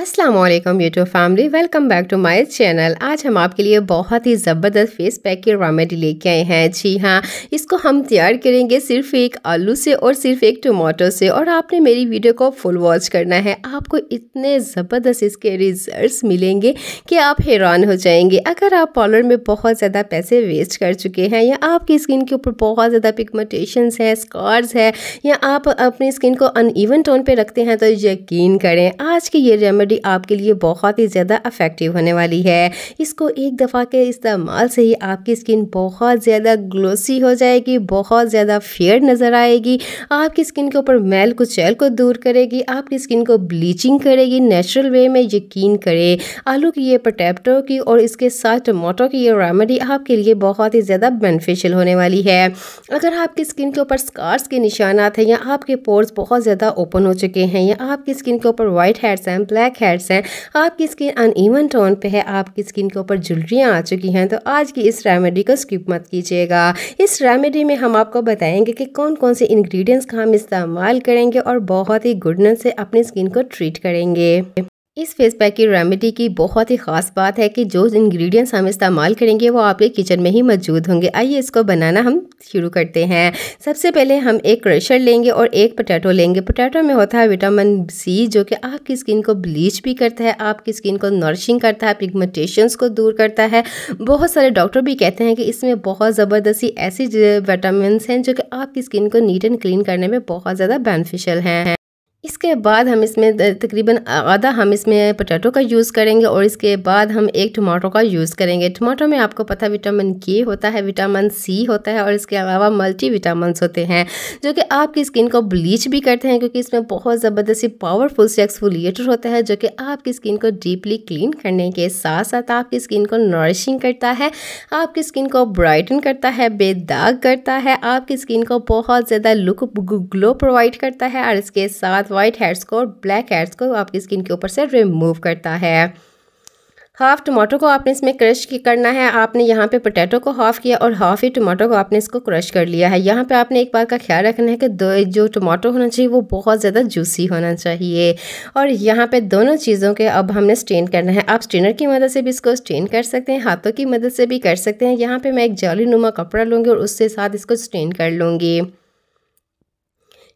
अस्सलाम वालेकुम YouTube family welcome back to my channel आज हम आपके लिए बहुत ही ज़बरदस्त फेस पैक की रेमेडी लेके आए हैं जी हाँ इसको हम तैयार करेंगे सिर्फ एक आलू से और सिर्फ एक टमाटो से और आपने मेरी वीडियो को फुल वॉच करना है आपको इतने ज़बरदस्त इसके रिजल्ट्स मिलेंगे कि आप हैरान हो जाएंगे अगर आप पार्लर में बहुत ज़्यादा पैसे वेस्ट कर चुके हैं या आपकी स्किन के ऊपर बहुत ज़्यादा पिगमेंटेशन है स्कार्स है या आप अपनी स्किन को अनइवन टोन पर रखते हैं तो यकीन करें आज की ये रेमेडी रेमेडी आपके लिए बहुत ही ज़्यादा अफेक्टिव होने वाली है इसको एक दफ़ा के इस्तेमाल से ही आपकी स्किन बहुत ज़्यादा ग्लोसी हो जाएगी बहुत ज़्यादा फेयर नज़र आएगी आपकी स्किन के ऊपर मैल कुचैल को दूर करेगी आपकी स्किन को ब्लीचिंग करेगी नेचुरल वे में यकीन करें आलू की ये पटेटो की और इसके साथ टमाटो की ये रेमेडी आपके लिए बहुत ही ज़्यादा बेनिफिशियल होने वाली है अगर आपकी स्किन के ऊपर स्कार्स के निशानात हैं या आपके पोर्स बहुत ज़्यादा ओपन हो चुके हैं या आपकी स्किन के ऊपर वाइट हेड्स हैं ब्लैक ब्लैक हेड्स हैं आपकी स्किन अनइवन टोन पे है आपकी स्किन के ऊपर जुलरियाँ आ चुकी हैं तो आज की इस रेमेडी को स्किप मत कीजिएगा इस रेमेडी में हम आपको बताएंगे कि कौन कौन से इन्ग्रीडियंट्स का हम इस्तेमाल करेंगे और बहुत ही गुडनेस से अपनी स्किन को ट्रीट करेंगे इस फेस पैक की रेमेडी की बहुत ही ख़ास बात है कि जो इंग्रेडिएंट्स हम इस्तेमाल करेंगे वो आपके किचन में ही मौजूद होंगे आइए इसको बनाना हम शुरू करते हैं सबसे पहले हम एक क्रशर लेंगे और एक पोटैटो लेंगे पोटैटो में होता है विटामिन सी जो कि आपकी स्किन को ब्लीच भी करता है आपकी स्किन को नर्शिंग करता है पिगमेंटेशंस को दूर करता है बहुत सारे डॉक्टर भी कहते हैं कि इसमें बहुत ज़बरदस्ती ऐसी विटामिन हैं जो कि आपकी स्किन को नीट एंड क्लीन करने में बहुत ज़्यादा बेनिफिशियल हैं इसके बाद हम इसमें तकरीबन आधा हम इसमें पोटैटो का यूज़ करेंगे और इसके बाद हम एक टमाटो का यूज़ करेंगे टमाटो में आपको पता विटामिन के होता है विटामिन सी होता है और इसके अलावा मल्टी विटामिन होते हैं जो कि आपकी स्किन को ब्लीच भी करते हैं क्योंकि इसमें बहुत ज़बरदस्ती पावरफुल से एक्सफोलिएटर होता है जो कि आपकी स्किन को डीपली क्लीन करने के साथ साथ आपकी स्किन को नरिशिंग करता है आपकी स्किन को ब्राइटन करता है बेदाग करता है आपकी स्किन को बहुत ज़्यादा लुक ग्लो प्रोवाइड करता है और इसके साथ वाइट हेड्स को और ब्लैक हेड्स को आपकी स्किन के ऊपर से रिमूव करता है हाफ टमाटो को आपने इसमें क्रश करना है आपने यहाँ पे पोटैटो को हाफ़ किया और हाफ़ ही टमाटो को आपने इसको क्रश कर लिया है यहाँ पे आपने एक बात का ख्याल रखना है कि दो जो टमाटो होना चाहिए वो बहुत ज़्यादा जूसी होना चाहिए और यहाँ पे दोनों चीज़ों के अब हमने स्ट्रेन करना है आप स्ट्रेनर की मदद से भी इसको स्ट्रेन कर सकते हैं हाथों की मदद से भी कर सकते हैं यहाँ पर मैं एक जाली नुमा कपड़ा लूँगी और उसके साथ इसको स्ट्रेन कर लूँगी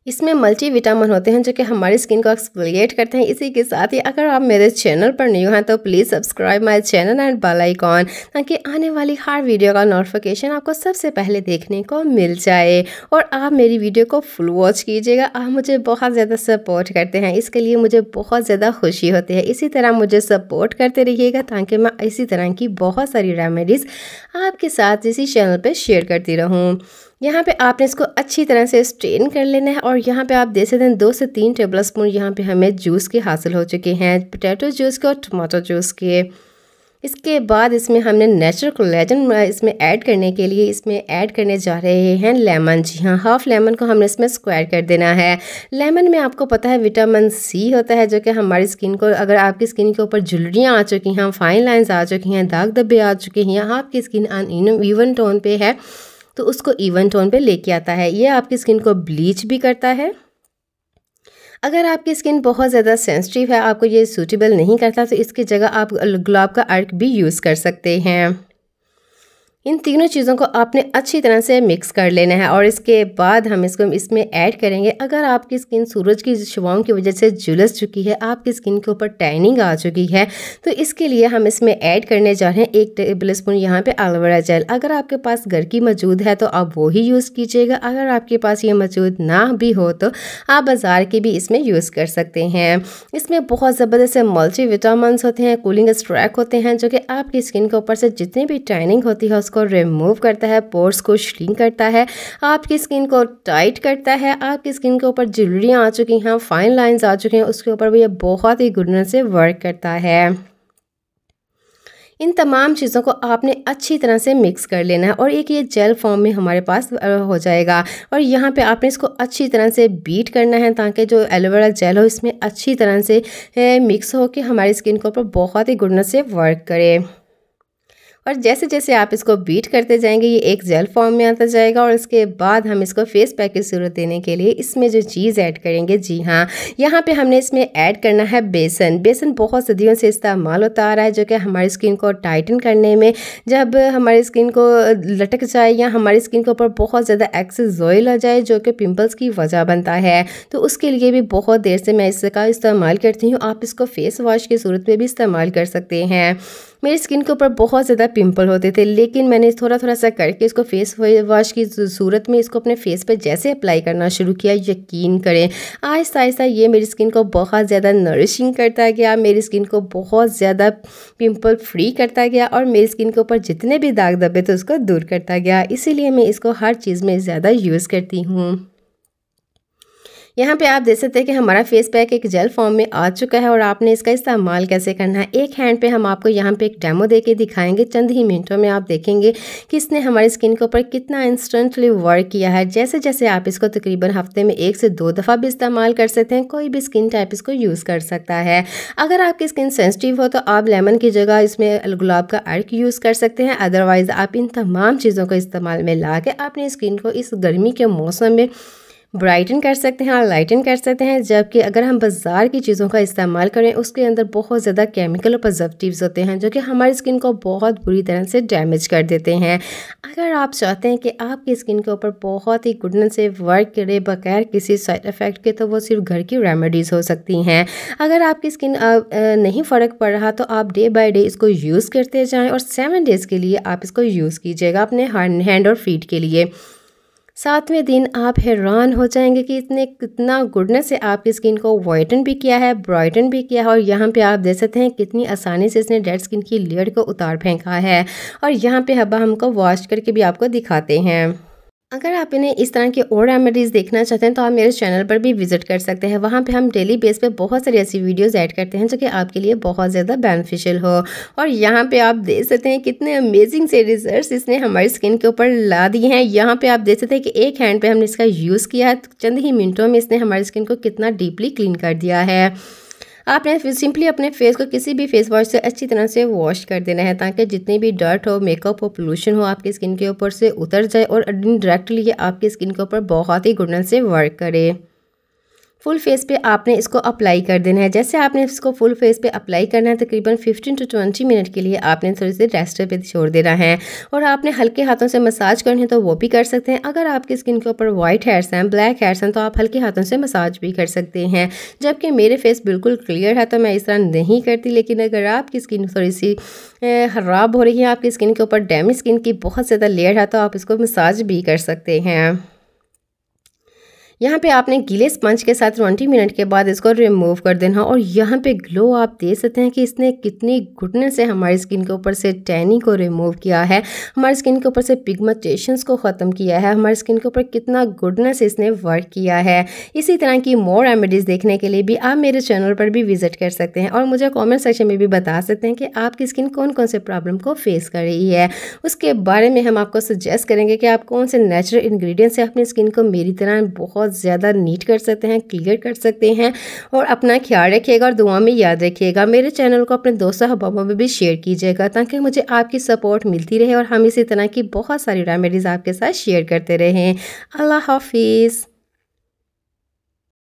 इसमें मल्टी विटामिन होते हैं जो कि हमारी स्किन को एक्सफोलिएट करते हैं इसी के साथ ही अगर आप मेरे चैनल पर न्यू हैं तो please subscribe my channel and bell icon ताकि आने वाली हर वीडियो का नोटिफिकेशन आपको सबसे पहले देखने को मिल जाए और आप मेरी वीडियो को फुल वॉच कीजिएगा आप मुझे बहुत ज़्यादा सपोर्ट करते हैं इसके लिए मुझे बहुत ज़्यादा खुशी होती है इसी तरह मुझे सपोर्ट करते रहिएगा ताकि मैं इसी तरह की बहुत सारी रेमेडीज़ आपके साथ इसी चैनल पर शेयर करती रहूँ यहाँ पे आपने इसको अच्छी तरह से स्ट्रेन कर लेना है और यहाँ पे आप देख सकते हैं दो से तीन टेबल स्पून यहाँ पर हमें जूस के हासिल हो चुके हैं पोटैटो जूस के और टमाटो जूस के इसके बाद इसमें हमने नेचुरल कोलेजन इसमें ऐड करने के लिए इसमें ऐड करने जा रहे हैं लेमन जी हाँ हाफ लेमन को हमने इसमें स्क्वायर कर देना है लेमन में आपको पता है विटामिन सी होता है जो कि हमारी स्किन को अगर आपकी स्किन के ऊपर जुलरियाँ आ चुकी हैं फाइन लाइंस आ चुकी हैं दाग धब्बे आ चुके हैं या आपकी स्किन अन ईवन टोन पे है तो उसको इवन टोन पे लेके आता है ये आपकी स्किन को ब्लीच भी करता है अगर आपकी स्किन बहुत ज़्यादा सेंसिटिव है आपको ये सूटेबल नहीं करता तो इसकी जगह आप गुलाब का अर्क भी यूज़ कर सकते हैं इन तीनों चीज़ों को आपने अच्छी तरह से मिक्स कर लेना है और इसके बाद हम इसको इसमें ऐड करेंगे अगर आपकी स्किन सूरज की शुवाओं की वजह से जुलस चुकी है आपकी स्किन के ऊपर टैनिंग आ चुकी है तो इसके लिए हम इसमें ऐड करने जा रहे हैं एक टेबल स्पून यहाँ पर एलोवेरा जेल अगर आपके पास घर की मौजूद है तो आप वो यूज़ कीजिएगा अगर आपके पास ये मौजूद ना भी हो तो आप बाज़ार के भी इसमें यूज़ कर सकते हैं इसमें बहुत ज़बरदस्त मल्टी विटामस होते हैं कूलिंग स्ट्रैक होते हैं जो कि आपकी स्किन के ऊपर से जितनी भी टैनिंग होती है को रिमूव करता है पोर्स को श्रिंक करता है आपकी स्किन को टाइट करता है आपकी स्किन के ऊपर ज्वेलरियाँ आ चुकी हैं फाइन लाइंस आ चुके हैं उसके ऊपर भी ये बहुत ही गुडनेस से वर्क करता है इन तमाम चीज़ों को आपने अच्छी तरह से मिक्स कर लेना है और एक ये जेल फॉर्म में हमारे पास हो जाएगा और यहाँ पे आपने इसको अच्छी तरह से बीट करना है ताकि जो एलोवेरा जेल हो इसमें अच्छी तरह से मिक्स हो कि हमारी स्किन के ऊपर बहुत ही गुडनेस से वर्क करे और जैसे जैसे आप इसको बीट करते जाएंगे ये एक जेल फॉर्म में आता जाएगा और इसके बाद हम इसको फेस पैक की सूरत देने के लिए इसमें जो चीज़ ऐड करेंगे जी हाँ यहाँ पे हमने इसमें ऐड करना है बेसन बेसन बहुत सदियों से इस्तेमाल होता आ रहा है जो कि हमारी स्किन को टाइटन करने में जब हमारी स्किन को लटक जाए या हमारी स्किन के ऊपर बहुत ज़्यादा एक्सेस ऑयल आ जाए जो कि पिम्पल्स की वजह बनता है तो उसके लिए भी बहुत देर से मैं इसका इस्तेमाल करती हूँ आप इसको फेस वॉश की सूरत में भी इस्तेमाल कर सकते हैं मेरी स्किन के ऊपर बहुत ज़्यादा पिंपल होते थे लेकिन मैंने थोड़ा थोड़ा सा करके इसको फेस वॉश की सूरत में इसको अपने फेस पर जैसे अप्लाई करना शुरू किया यकीन करें आहिस्ता आहिस्ता ये मेरी स्किन को बहुत ज़्यादा नरिशिंग करता गया मेरी स्किन को बहुत ज़्यादा पिंपल फ्री करता गया और मेरी स्किन के ऊपर जितने भी दाग धब्बे थे उसको दूर करता गया इसीलिए मैं इसको हर चीज़ में ज़्यादा यूज़ करती हूँ यहाँ पे आप देख सकते हैं कि हमारा फेस पैक एक जेल फॉर्म में आ चुका है और आपने इसका इस्तेमाल कैसे करना है एक हैंड पे हम आपको यहाँ पे एक डेमो दे के दिखाएंगे चंद ही मिनटों में आप देखेंगे कि इसने हमारी स्किन के ऊपर कितना इंस्टेंटली वर्क किया है जैसे जैसे आप इसको तकरीबन हफ्ते में एक से दो दफ़ा भी इस्तेमाल कर सकते हैं कोई भी स्किन टाइप इसको यूज़ कर सकता है अगर आपकी स्किन सेंसिटिव हो तो आप लेमन की जगह इसमें गुलाब का अर्क यूज़ कर सकते हैं अदरवाइज़ आप इन तमाम चीज़ों को इस्तेमाल में ला के अपनी स्किन को इस गर्मी के मौसम में ब्राइटन कर सकते हैं और लाइटन कर सकते हैं जबकि अगर हम बाज़ार की चीज़ों का इस्तेमाल करें उसके अंदर बहुत ज़्यादा केमिकल और पॉजिटिव्स होते हैं जो कि हमारी स्किन को बहुत बुरी तरह से डैमेज कर देते हैं अगर आप चाहते हैं कि आपकी स्किन के ऊपर बहुत ही गुडनेस से वर्क करे बगैर किसी साइड इफ़ेक्ट के तो वो सिर्फ घर की रेमेडीज़ हो सकती हैं अगर आपकी स्किन नहीं फ़र्क पड़ रहा तो आप डे बाई डे इसको यूज़ करते जाएँ और सेवन डेज़ के लिए आप इसको यूज़ कीजिएगा अपने हैंड और फीट के लिए सातवें दिन आप हैरान हो जाएंगे कि इसने कितना गुडनेस से आपकी स्किन को वाइटन भी किया है ब्राइटन भी किया है और यहाँ पे आप देख सकते हैं कितनी आसानी से इसने डेड स्किन की लेयर को उतार फेंका है और यहाँ पे हब्बा हमको वॉश करके भी आपको दिखाते हैं अगर आप इन्हें इस तरह के और रेमेडीज़ देखना चाहते हैं तो आप मेरे चैनल पर भी विजिट कर सकते हैं वहाँ पे हम डेली बेस पे बहुत सारी ऐसी वीडियोस ऐड करते हैं जो कि आपके लिए बहुत ज़्यादा बेनिफिशियल हो और यहाँ पे आप देख सकते हैं कितने अमेजिंग से रिजल्ट्स इसने हमारी स्किन के ऊपर ला दिए हैं यहाँ पर आप देख सकते हैं कि एक हैंड पर हमने इसका यूज़ किया है चंद ही मिनटों में इसने हमारी स्किन को कितना डीपली क्लीन कर दिया है आपने सिंपली अपने फेस को किसी भी फेस वॉश से अच्छी तरह से वॉश कर देना है ताकि जितनी भी डर्ट हो मेकअप हो पोल्यूशन हो आपकी स्किन के ऊपर से उतर जाए और डायरेक्टली ये आपकी स्किन के ऊपर बहुत ही गुडनेस से वर्क करे फुल फेस पे आपने इसको अप्लाई कर देना है जैसे आपने इसको फुल फेस पे अप्लाई करना है तकरीबन 15 टू 20 मिनट के लिए आपने थोड़ी सी रेस्ट पे छोड़ देना है और आपने हल्के हाथों से मसाज करनी है तो वो भी कर सकते हैं अगर आपकी स्किन के ऊपर वाइट हेयर्स हैं ब्लैक हेयर्स हैं तो आप हल्के हाथों से मसाज भी कर सकते हैं जबकि मेरे फेस बिल्कुल क्लियर है तो मैं इस तरह नहीं करती लेकिन अगर आपकी स्किन थोड़ी सी खराब हो रही है आपकी स्किन के ऊपर डैमेज स्किन की बहुत ज़्यादा लेयर है तो आप इसको मसाज भी कर सकते हैं यहाँ पे आपने गीले स्पंज के साथ 20 मिनट के बाद इसको रिमूव कर देना और यहाँ पे ग्लो आप देख सकते हैं कि इसने कितनी घुटने से हमारी स्किन के ऊपर से टैनी को रिमूव किया है हमारी स्किन के ऊपर से पिगमेंटेशन को ख़त्म किया है हमारी स्किन के ऊपर कितना गुडनेस इसने वर्क किया है इसी तरह की मोर रेमेडीज़ देखने के लिए भी आप मेरे चैनल पर भी विज़िट कर सकते हैं और मुझे कॉमेंट सेक्शन में भी बता सकते हैं कि आपकी स्किन कौन कौन से प्रॉब्लम को फेस कर रही है उसके बारे में हम आपको सजेस्ट करेंगे कि आप कौन से नेचुरल इन्ग्रीडियंट से अपनी स्किन को मेरी तरह बहुत बहुत ज़्यादा नीट कर सकते हैं क्लियर कर सकते हैं और अपना ख्याल रखिएगा और दुआ में याद रखिएगा मेरे चैनल को अपने दोस्तों अहबाबों में भी शेयर कीजिएगा ताकि मुझे आपकी सपोर्ट मिलती रहे और हम इसी तरह की बहुत सारी रेमेडीज़ आपके साथ शेयर करते रहें अल्लाह हाफिज़